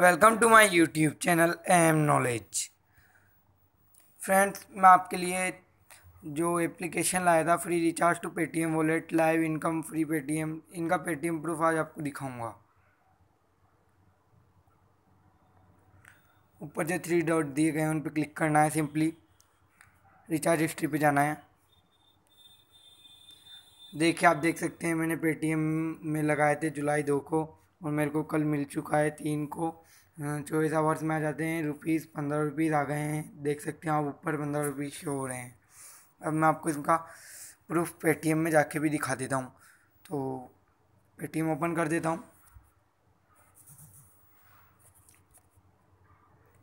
welcome to my YouTube channel M knowledge friends मैं आपके लिए जो एप्लीकेशन लाया था free recharge to Paytm wallet live income free Paytm इनका पेटीएम प्रूफ आज आपको दिखाऊंगा ऊपर जो थ्री डॉट दिए गए हैं उन पर क्लिक करना है सिंपली रिचार्ज हिस्ट्री पे जाना है देखिए आप देख सकते हैं मैंने पेटीएम में लगाए थे जुलाई दो को और मेरे को कल मिल चुका है तीन को चौबीस आवर्स में आ जाते हैं रुपीज़ पंद्रह रुपीज़ आ गए हैं देख सकते हैं आप ऊपर पंद्रह रुपीज़ शो हो रहे हैं अब मैं आपको इसका प्रूफ पेटीएम में जाके भी दिखा देता हूँ तो पेटीएम ओपन कर देता हूँ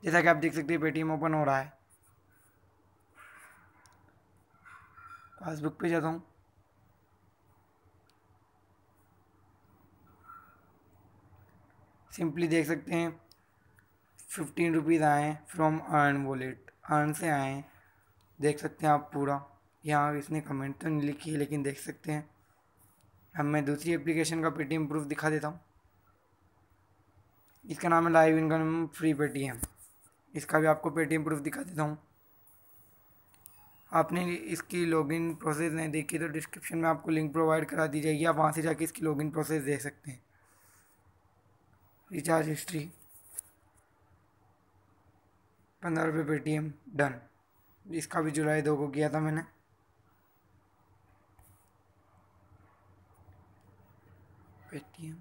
जैसा कि आप देख सकते हैं पेटीएम ओपन हो रहा है पासबुक पे जाता हूँ सिंपली देख सकते हैं फिफ्टीन रुपीज़ आए फ्रॉम अर्न वॉलेट अर्न से आए हैं देख सकते हैं आप पूरा यहाँ इसने कमेंट तो नहीं लिखी है लेकिन देख सकते हैं अब मैं दूसरी एप्लीकेशन का पेटीएम प्रूफ दिखा देता हूँ इसका नाम है लाइव इनकम फ्री पेटीएम इसका भी आपको पेटीएम प्रूफ दिखा देता हूँ आपने इसकी लॉगिन प्रोसेस नहीं देखी तो डिस्क्रिप्शन में आपको लिंक प्रोवाइड करा दी जाएगी आप वहाँ से जाके इसकी लॉगिन प्रोसेस देख सकते हैं रिचार्ज हिस्ट्री पंद्रह रुपये पेटीएम डन इसका भी जुलाई दो को किया था मैंने पेटीएम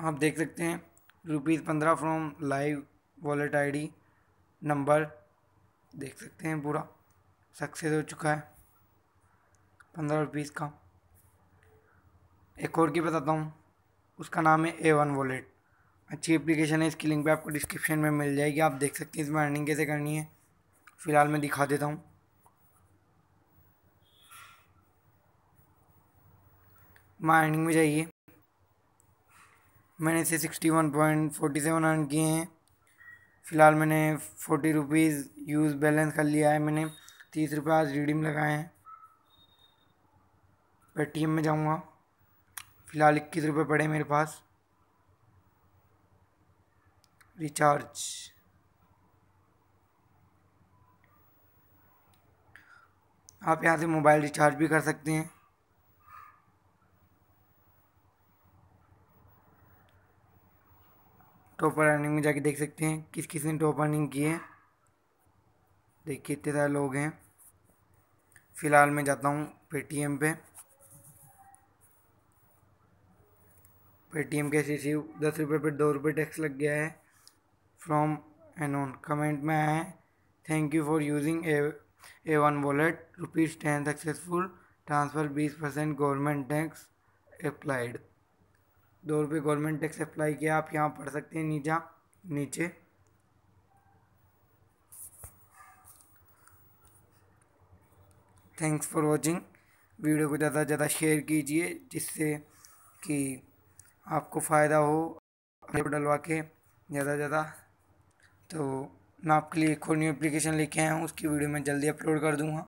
आप देख सकते हैं रुपीज़ पंद्रह from live wallet ID number देख सकते हैं पूरा सक्सेस हो चुका है पंद्रह रुपीज़ का एक और की बताता हूँ उसका नाम है ए वन वॉलेट अच्छी एप्लीकेशन है इसकी लिंक पे आपको डिस्क्रिप्शन में मिल जाएगी आप देख सकते हैं इसमें अर्निंग कैसे करनी है फ़िलहाल मैं दिखा देता हूँ माइनिंग में जाइए मैंने इसे sixty one point forty seven earn किए हैं फ़िलहाल मैंने फोर्टी रुपीज़ यूज़ बैलेंस कर लिया है मैंने तीस रुपये आज रिडीम लगाए हैं पेटीएम में जाऊँगा फ़िलहाल इक्कीस रुपये पड़े मेरे पास रिचार्ज आप यहाँ से मोबाइल रिचार्ज भी कर सकते हैं टॉप अर्निंग में जाके देख सकते हैं किस किस ने टॉप अर्निंग की है देखिए इतने सारे लोग हैं फ़िलहाल मैं जाता हूँ पेटीएम पे पेटीएम के रिसीव दस रुपये पर दो रुपये टैक्स लग गया है फ्रॉम एनोन कमेंट में आए thank you for using A one wallet rupees ten successful transfer बीस परसेंट गवर्नमेंट टैक्स अप्लाइड दो रुपये गवर्नमेंट टैक्स अप्लाई किया आप यहाँ पढ़ सकते हैं नीचा नीचे थैंक्स फॉर वॉचिंग वीडियो को ज़्यादा से ज़्यादा शेयर कीजिए जिससे कि आपको फ़ायदा हो डलवा के ज़्यादा से ज़्यादा तो मैं आपके लिए एक और न्यू एप्लीकेशन लेके आया हूँ उसकी वीडियो मैं जल्दी अपलोड कर दूँगा